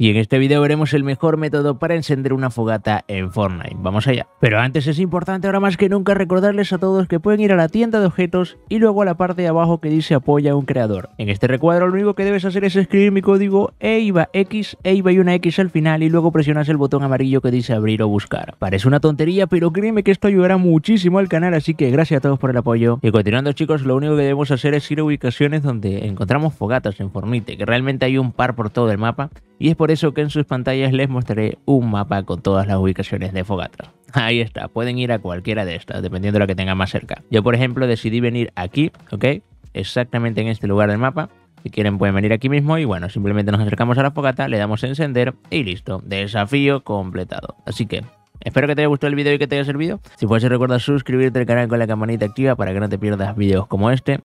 Y en este video veremos el mejor método para encender una fogata en Fortnite. Vamos allá. Pero antes es importante ahora más que nunca recordarles a todos que pueden ir a la tienda de objetos y luego a la parte de abajo que dice apoya a un creador. En este recuadro lo único que debes hacer es escribir mi código EIVAX, EIVA y una X al final y luego presionas el botón amarillo que dice abrir o buscar. Parece una tontería pero créeme que esto ayudará muchísimo al canal así que gracias a todos por el apoyo. Y continuando chicos lo único que debemos hacer es ir a ubicaciones donde encontramos fogatas en Fortnite que realmente hay un par por todo el mapa y es por eso que en sus pantallas les mostraré un mapa con todas las ubicaciones de Fogata. Ahí está, pueden ir a cualquiera de estas, dependiendo de la que tengan más cerca. Yo, por ejemplo, decidí venir aquí, ¿ok? Exactamente en este lugar del mapa. Si quieren pueden venir aquí mismo y bueno, simplemente nos acercamos a la fogata, le damos a encender y listo. Desafío completado. Así que Espero que te haya gustado el vídeo y que te haya servido. Si puedes, recuerda suscribirte al canal con la campanita activa para que no te pierdas videos como este.